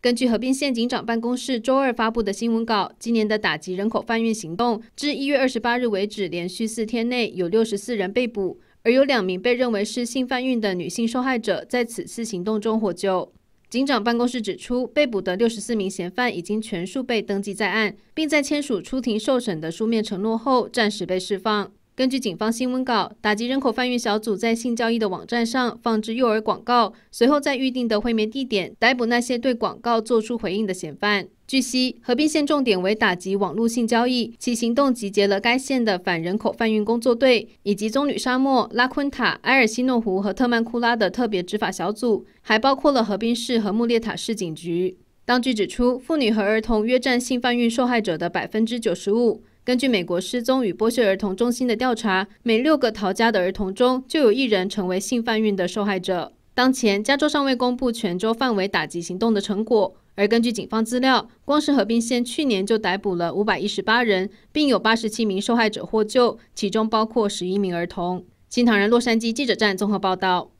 根据河滨县警长办公室周二发布的新闻稿，今年的打击人口贩运行动至一月二十八日为止，连续四天内有六十四人被捕，而有两名被认为是性贩运的女性受害者在此次行动中获救。警长办公室指出，被捕的六十四名嫌犯已经全数被登记在案，并在签署出庭受审的书面承诺后，暂时被释放。根据警方新闻稿，打击人口贩运小组在性交易的网站上放置诱饵广告，随后在预定的会面地点逮捕那些对广告作出回应的嫌犯。据悉，合并县重点为打击网络性交易，其行动集结了该县的反人口贩运工作队，以及棕榈沙漠、拉昆塔、埃尔西诺湖和特曼库拉的特别执法小组，还包括了合滨市和穆列塔市警局。当局指出，妇女和儿童约占性贩运受害者的百分之九十五。根据美国失踪与剥削儿童中心的调查，每六个逃家的儿童中就有一人成为性贩运的受害者。当前，加州尚未公布全州范围打击行动的成果，而根据警方资料，光是河滨县去年就逮捕了五百一十八人，并有八十七名受害者获救，其中包括十一名儿童。新唐人洛杉矶记者站综合报道。